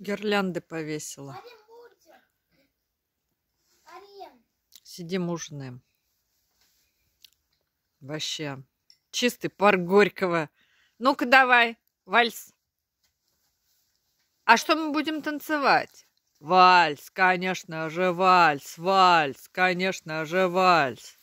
Гирлянды повесила. Сидим ужинаем. Вообще. Чистый пар Горького. Ну-ка давай, вальс. А что мы будем танцевать? Вальс, конечно же, вальс, вальс, конечно же, вальс.